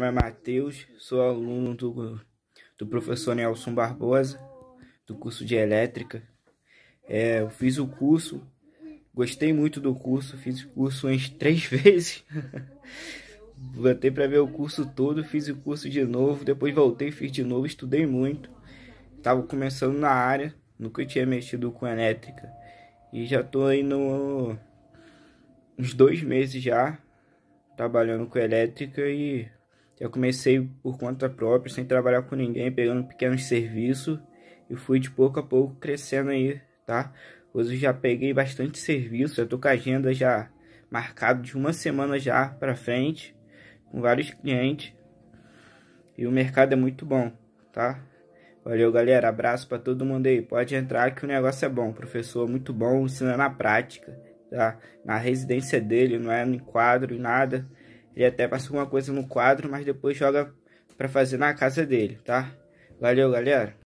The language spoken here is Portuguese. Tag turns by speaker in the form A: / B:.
A: nome é Matheus, sou aluno do, do professor Nelson Barbosa, do curso de elétrica. É, eu fiz o curso, gostei muito do curso, fiz o curso umas três vezes. voltei para ver o curso todo, fiz o curso de novo, depois voltei, fiz de novo, estudei muito. Tava começando na área, nunca tinha mexido com elétrica. E já tô aí no uns dois meses já trabalhando com elétrica e eu comecei por conta própria, sem trabalhar com ninguém, pegando pequenos serviços e fui de pouco a pouco crescendo aí, tá? Hoje já peguei bastante serviço, já tô com a agenda já marcado de uma semana já para frente, com vários clientes. E o mercado é muito bom, tá? Valeu, galera. Abraço para todo mundo aí. Pode entrar que o negócio é bom. O professor é muito bom, ensina na prática, tá? Na residência dele, não é no quadro, e nada. Ele até passa alguma coisa no quadro, mas depois joga para fazer na casa dele, tá? Valeu, galera!